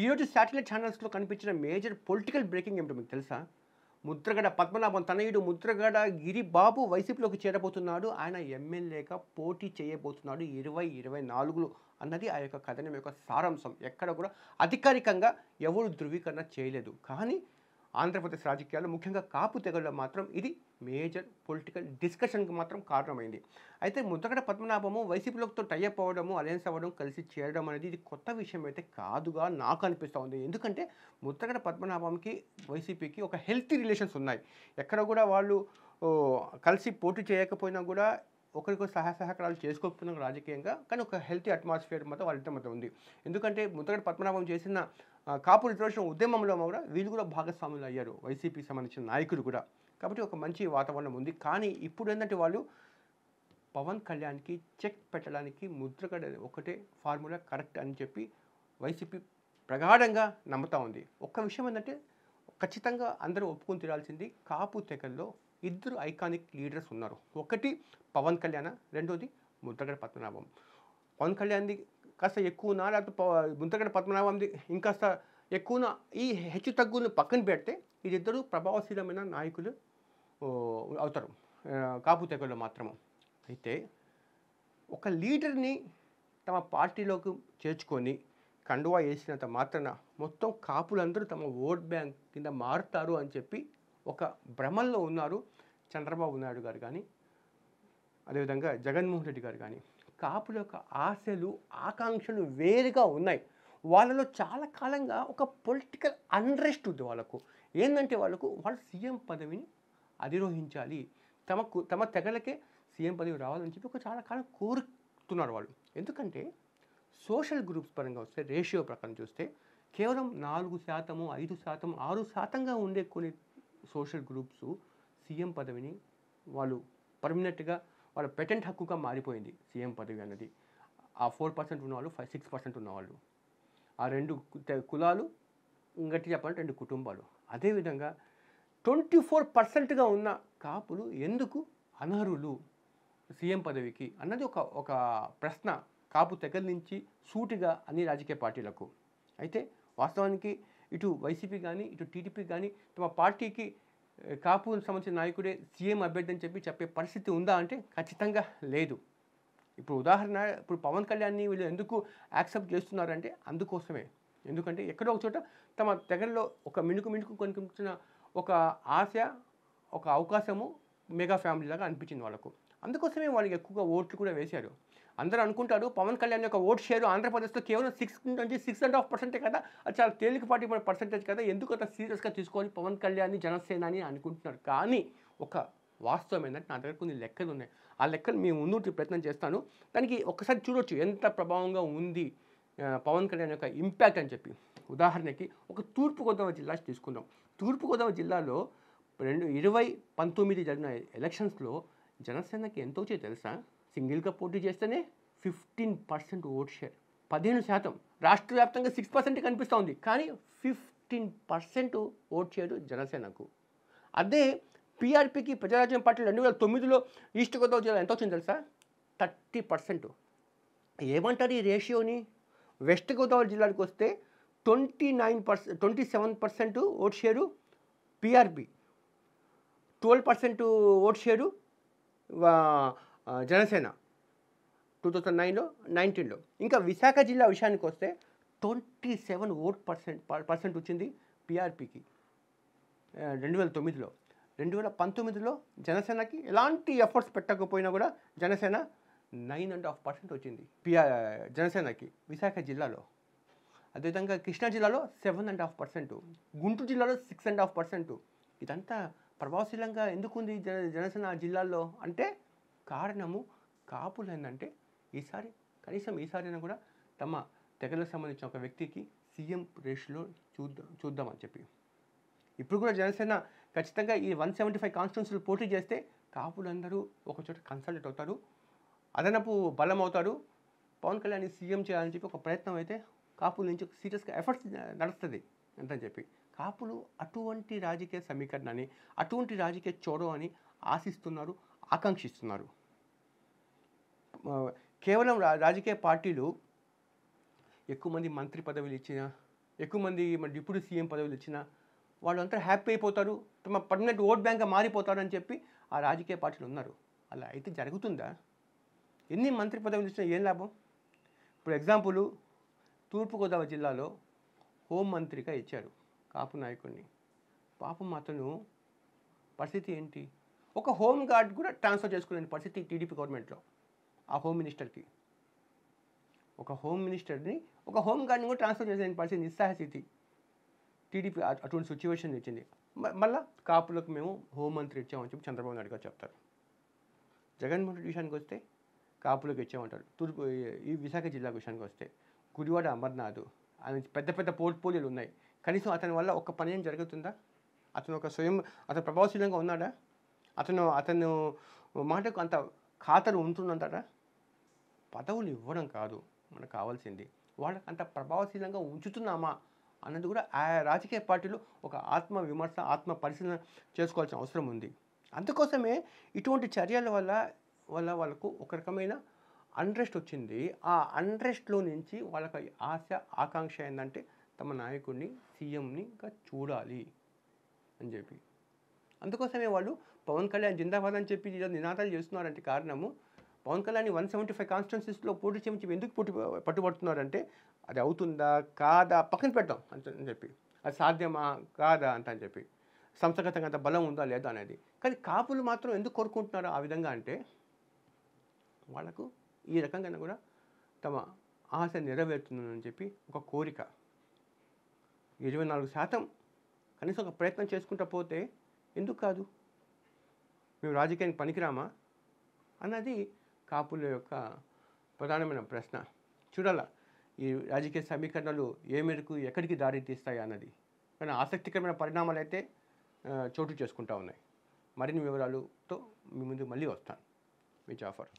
ఈరోజు శాటిలైట్ ఛానల్స్లో కనిపించిన మేజర్ పొలిటికల్ బ్రేకింగ్ ఏమిటో మీకు తెలుసా ముద్రగడ పద్మనాభం తనయుడు ముద్రగడ గిరిబాబు వైసీపీలోకి చేరబోతున్నాడు ఆయన ఎమ్మెల్యేగా పోటీ చేయబోతున్నాడు ఇరవై ఇరవై నాలుగులో అన్నది ఆ యొక్క కథనం యొక్క సారాంశం ఎక్కడ కూడా అధికారికంగా ఎవరు ధృవీకరణ చేయలేదు కానీ ఆంధ్రప్రదేశ్ రాజకీయాలు ముఖ్యంగా కాపు తెగల్లో మాత్రం ఇది మేజర్ పొలిటికల్ డిస్కషన్కి మాత్రం కారణమైంది అయితే ముద్దగడ పద్మనాభము వైసీపీలతో టైఅప్ అవ్వడము అలయన్స్ అవ్వడం కలిసి చేరడం అనేది ఇది కొత్త విషయం అయితే కాదుగా నాకు అనిపిస్తూ ఉంది ఎందుకంటే ముద్దగడ పద్మనాభంకి వైసీపీకి ఒక హెల్తీ రిలేషన్స్ ఉన్నాయి ఎక్కడ కూడా వాళ్ళు కలిసి పోటీ చేయకపోయినా కూడా ఒకరికొక సహాయ సహకారాలు చేసుకోకపోతున్నాం రాజకీయంగా కానీ ఒక హెల్తీ అట్మాస్ఫియర్ మొత్తం వాళ్ళిద్దరి మధ్య ఉంది ఎందుకంటే ముత్తగడ పద్మనాభం చేసిన కాపు రిజర్వేషన్ ఉద్యమంలో కూడా వీళ్ళు కూడా భాగస్వాములు అయ్యారు వైసీపీకి సంబంధించిన నాయకులు కూడా కాబట్టి ఒక మంచి వాతావరణం ఉంది కానీ ఇప్పుడు ఏంటంటే వాళ్ళు పవన్ కళ్యాణ్కి చెక్ పెట్టడానికి ముద్రగడ ఒకటే ఫార్ములా కరెక్ట్ అని చెప్పి వైసీపీ ప్రగాఢంగా నమ్ముతా ఉంది ఒక్క విషయం ఏంటంటే ఖచ్చితంగా అందరూ ఒప్పుకొని తీరాల్సింది కాపు తెగల్లో ఇద్దరు ఐకానిక్ లీడర్స్ ఉన్నారు ఒకటి పవన్ కళ్యాణ్ రెండోది ముద్రగడ పద్మనాభం పవన్ కళ్యాణ్ది కాస్త ఎక్కువనా లేకపోతే ముద్రగడ పద్మనాభంది ఇంకాస్త ఎక్కువన ఈ హెచ్చు తగ్గును పక్కన పెడితే ఇదిద్దరు ప్రభావశీలమైన నాయకులు అవుతారు కాపు తెగలు మాత్రము అయితే ఒక లీడర్ని తమ పార్టీలోకి చేర్చుకొని కండువా వేసినంత మాత్రాన మొత్తం కాపులందరూ తమ ఓట్ బ్యాంక్ కింద మారుతారు అని చెప్పి ఒక భ్రమల్లో ఉన్నారు చంద్రబాబు నాయుడు గారు కానీ అదేవిధంగా జగన్మోహన్ రెడ్డి గారు కానీ కాపుల యొక్క ఆశలు ఆకాంక్షలు వేరుగా ఉన్నాయి వాళ్ళలో చాలా కాలంగా ఒక పొలిటికల్ అన్రెస్ట్ ఉంది వాళ్ళకు ఏంటంటే వాళ్ళకు వాళ్ళు సీఎం పదవిని అధిరోహించాలి తమకు తమ తెగలకే సీఎం పదవి రావాలని చెప్పి ఒక చాలా కాలం కోరుతున్నారు వాళ్ళు ఎందుకంటే సోషల్ గ్రూప్స్ పరంగా వస్తే రేషియో ప్రకారం చూస్తే కేవలం నాలుగు శాతము ఐదు శాతం ఆరు శాతంగా ఉండే కొన్ని సోషల్ గ్రూప్స్ సీఎం పదవిని వాళ్ళు పర్మనెంట్గా వాళ్ళ పెటెంట్ హక్కుగా మారిపోయింది సీఎం పదవి అన్నది ఆ ఫోర్ పర్సెంట్ ఉన్నవాళ్ళు ఫైవ్ సిక్స్ పర్సెంట్ ఉన్నవాళ్ళు ఆ రెండు కులాలు ఇంకటి చెప్పాలంటే రెండు కుటుంబాలు అదేవిధంగా ట్వంటీ ఫోర్ పర్సెంట్గా ఉన్న కాపులు ఎందుకు అనర్హులు సీఎం పదవికి అన్నది ఒక ఒక ప్రశ్న కాపు తెగల నుంచి సూటిగా అన్ని రాజకీయ పార్టీలకు అయితే వాస్తవానికి ఇటు వైసీపీ కానీ ఇటు టీడీపీ కానీ తమ పార్టీకి కాపు సంబంధించిన నాయకుడే సీఎం అభ్యర్థి అని చెప్పి చెప్పే పరిస్థితి ఉందా అంటే ఖచ్చితంగా లేదు ఇప్పుడు ఉదాహరణ ఇప్పుడు పవన్ కళ్యాణ్ని వీళ్ళు ఎందుకు యాక్సెప్ట్ చేస్తున్నారంటే అందుకోసమే ఎందుకంటే ఎక్కడో ఒక చోట తమ తెగల్లో ఒక మిణుకు మిణుకు కనిపించిన ఒక ఆశ ఒక అవకాశము మెగా ఫ్యామిలీ లాగా అనిపించింది వాళ్ళకు అందుకోసమే వాళ్ళకి ఎక్కువగా ఓట్లు కూడా వేశారు అందరూ అనుకుంటారు పవన్ కళ్యాణ్ యొక్క ఓట్ షేర్ ఆంధ్రప్రదేశ్లో కేవలం సిక్స్ నుంచి సిక్స్ అండ్ హాఫ్ పర్సెంటే కదా అది చాలా తేలికపాటి పర్సెంటేజ్ కదా ఎందుకు అంత సీరియస్గా తీసుకొని పవన్ కళ్యాణ్ జనసేన అని అనుకుంటున్నారు కానీ ఒక వాస్తవం ఏంటంటే నా దగ్గర కొన్ని లెక్కలు ఉన్నాయి ఆ లెక్కలు మేము ముందు ప్రయత్నం చేస్తాను దానికి ఒకసారి చూడొచ్చు ఎంత ప్రభావంగా ఉంది పవన్ కళ్యాణ్ యొక్క ఇంపాక్ట్ అని చెప్పి ఉదాహరణకి ఒక తూర్పుగోదావరి జిల్లా తీసుకుందాం తూర్పుగోదావరి జిల్లాలో రెండు ఇరవై పంతొమ్మిది జరిగిన ఎలక్షన్స్లో జనసేనకి ఎంతో తెలుసా సింగిల్గా పోటీ చేస్తేనే ఫిఫ్టీన్ పర్సెంట్ ఓట్ షేర్ పదిహేను శాతం రాష్ట్ర వ్యాప్తంగా సిక్స్ పర్సెంట్ కనిపిస్తూ ఉంది కానీ ఫిఫ్టీన్ పర్సెంట్ ఓట్ షేరు జనసేనకు అదే పీఆర్పీకి ప్రజారాజ్యం పార్టీ రెండు వేల తొమ్మిదిలో ఈస్ట్ గోదావరి జిల్లా ఎంత వచ్చింది తెలుసా థర్టీ పర్సెంట్ ఏమంటారు ఈ రేషియోని వెస్ట్ గోదావరి జిల్లాకి వస్తే twenty nine percent twenty seven percent vote share PRP twelve percent vote share Janasena two thousand నైన్లో నైన్టీన్లో ఇంకా విశాఖ జిల్లా విషయానికి వస్తే twenty seven vote percent percent వచ్చింది పిఆర్పికి రెండు వేల తొమ్మిదిలో రెండు వేల పంతొమ్మిదిలో జనసేనకి ఎలాంటి ఎఫర్ట్స్ పెట్టకపోయినా కూడా Janasena nine and half percent వచ్చింది పిఆర్ జనసేనకి విశాఖ జిల్లాలో అదేవిధంగా కృష్ణా జిల్లాలో seven and half percent Guntur జిల్లాలో సిక్స్ అండ్ హాఫ్ పర్సెంట్ ఇదంతా ప్రభావశీలంగా ఎందుకుంది జన జనసేన జిల్లాల్లో అంటే కారణము కాపులు ఏంటంటే ఈసారి కనీసం ఈసారైనా కూడా తమ తెగలకు సంబంధించిన ఒక వ్యక్తికి సీఎం రేషులో చూద్దాం చూద్దామని చెప్పి ఇప్పుడు కూడా జనసేన ఖచ్చితంగా ఈ వన్ సెవెంటీ ఫైవ్ కాన్స్టిట్యూన్సీలు పోటీ చేస్తే కాపులందరూ ఒక చోట కన్సల్టెంట్ అవుతారు అదనపు బలం అవుతారు పవన్ కళ్యాణ్ సీఎం చేయాలని చెప్పి ఒక ప్రయత్నం అయితే కాపుల నుంచి సీరియస్గా ఎఫర్ట్స్ నడుస్తుంది అంతని చెప్పి కాపులు అటువంటి రాజకీయ సమీకరణాన్ని అటువంటి రాజకీయ చోడో అని ఆశిస్తున్నారు ఆకాంక్షిస్తున్నారు కేవలం రాజకీయ పార్టీలు ఎక్కువ మంది మంత్రి పదవులు ఇచ్చిన ఎక్కువ మంది డిప్యూటీ సీఎం పదవులు ఇచ్చిన అంతా హ్యాపీ అయిపోతారు తమ పర్మనెంట్ ఓట్ బ్యాంక్గా మారిపోతారని చెప్పి ఆ రాజకీయ పార్టీలు ఉన్నారు అలా అయితే జరుగుతుందా ఎన్ని మంత్రి పదవులు ఇచ్చినా ఏం లాభం ఇప్పుడు ఎగ్జాంపుల్ తూర్పుగోదావరి జిల్లాలో హోంమంత్రిగా ఇచ్చారు కాపు నాయకుడిని పాపం అతను పరిస్థితి ఏంటి ఒక హోమ్ గార్డ్ కూడా ట్రాన్స్ఫర్ చేసుకునే పరిస్థితి టీడీపీ గవర్నమెంట్లో ఆ హోమ్ మినిస్టర్కి ఒక హోమ్ మినిస్టర్ని ఒక హోమ్ గార్డ్ని కూడా ట్రాన్స్ఫర్ చేసే పరిస్థితి నిస్సహాయ స్థితి టీడీపీ అటువంటి సిచ్యువేషన్ ఇచ్చింది మళ్ళీ కాపులకు మేము హోంమంత్రి ఇచ్చామని చెప్పి చంద్రబాబు నాయుడు గారు చెప్తారు జగన్మోహన్ రెడ్డి విషయానికి వస్తే కాపులకు ఇచ్చామంటారు తూర్పు ఈ విశాఖ జిల్లా విషయానికి వస్తే గుడివాడ అమర్నాథ్ ఆయన పెద్ద పెద్ద పోర్ట్ఫోలియోలు ఉన్నాయి కనీసం అతని వల్ల ఒక పని ఏం జరుగుతుందా అతను ఒక స్వయం అతను ప్రభావశీలంగా ఉన్నాడా అతను అతను మాటకు అంత ఖాతరు ఉంటుందంతట పదవులు ఇవ్వడం కాదు మనకు కావాల్సింది వాళ్ళకి అంత ప్రభావశీలంగా ఉంచుతున్నామా అన్నది కూడా ఆ రాజకీయ పార్టీలు ఒక ఆత్మ విమర్శ ఆత్మ పరిశీలన చేసుకోవాల్సిన అవసరం ఉంది అందుకోసమే ఇటువంటి చర్యల వల్ల వల్ల వాళ్ళకు ఒక రకమైన అండ్రెస్ట్ వచ్చింది ఆ అండ్రెస్ట్లో నుంచి వాళ్ళకి ఆశ ఆకాంక్ష ఏంటంటే తమ నాయకుడిని సీఎంనిగా చూడాలి అని చెప్పి అందుకోసమే వాళ్ళు పవన్ కళ్యాణ్ జిందాబాద్ అని చెప్పి ఈరోజు నినాదాలు చేస్తున్నారంటే కారణము Pawan Kalyan one seventy five కాన్స్టిట్యున్సీస్లో పోటీ చేయించి ఎందుకు పోటీ పట్టుబడుతున్నారంటే అది అవుతుందా కాదా పక్కన పెడతాం అని చెప్పి అది సాధ్యమా కాదా అంట అని చెప్పి సంస్థగతంగా అంత బలం ఉందా లేదా అనేది కానీ కాపులు మాత్రం ఎందుకు కోరుకుంటున్నారు ఆ విధంగా అంటే వాళ్ళకు ఈ రకంగా కూడా తమ ఆశ నెరవేరుతుందని చెప్పి ఒక కోరిక ఇరవై నాలుగు శాతం కనీసం ఒక ప్రయత్నం చేసుకుంటా పోతే ఎందుకు కాదు మేము రాజకీయానికి పనికిరామా అన్నది కాపుల యొక్క ప్రధానమైన ప్రశ్న చూడాల ఈ రాజకీయ సమీకరణలు ఏ మేరకు ఎక్కడికి దారి తీస్తాయి అన్నది కానీ ఆసక్తికరమైన పరిణామాలు అయితే చోటు చేసుకుంటా ఉన్నాయి మరిన్ని వివరాలతో మీ ముందు మళ్ళీ వస్తాను మీ జాఫర్